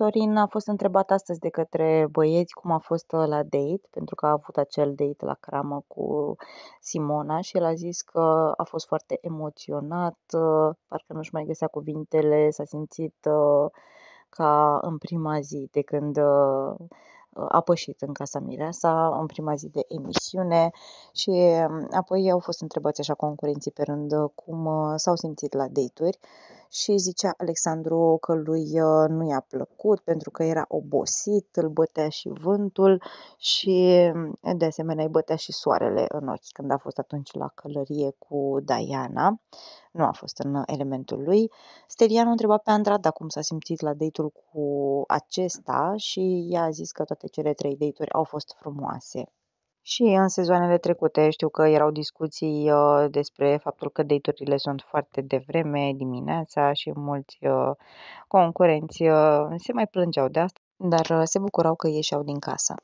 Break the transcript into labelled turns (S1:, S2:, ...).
S1: Sorin a fost întrebat astăzi de către băieți cum a fost ă, la date, pentru că a avut acel date la cramă cu Simona și el a zis că a fost foarte emoționat, ă, parcă nu-și mai găsea cuvintele, s-a simțit ă, ca în prima zi de când a pășit în Casa Mireasa în prima zi de emisiune și apoi au fost întrebați așa concurenții pe rând cum s-au simțit la date-uri și zicea Alexandru că lui uh, nu i-a plăcut pentru că era obosit, îl bătea și vântul și mm, de asemenea îi bătea și soarele în ochi când a fost atunci la călărie cu Diana. Nu a fost în elementul lui. Stelianu întreba pe Andrada cum s-a simțit la date-ul cu acesta și i a zis că toate cele trei date-uri au fost frumoase. Și în sezoanele trecute știu că erau discuții, uh, despre faptul că date sunt foarte devreme dimineața și mulți, uh, concurenți, uh, se mai plângeau de asta, dar, uh, se bucurau că ieșeau din casă.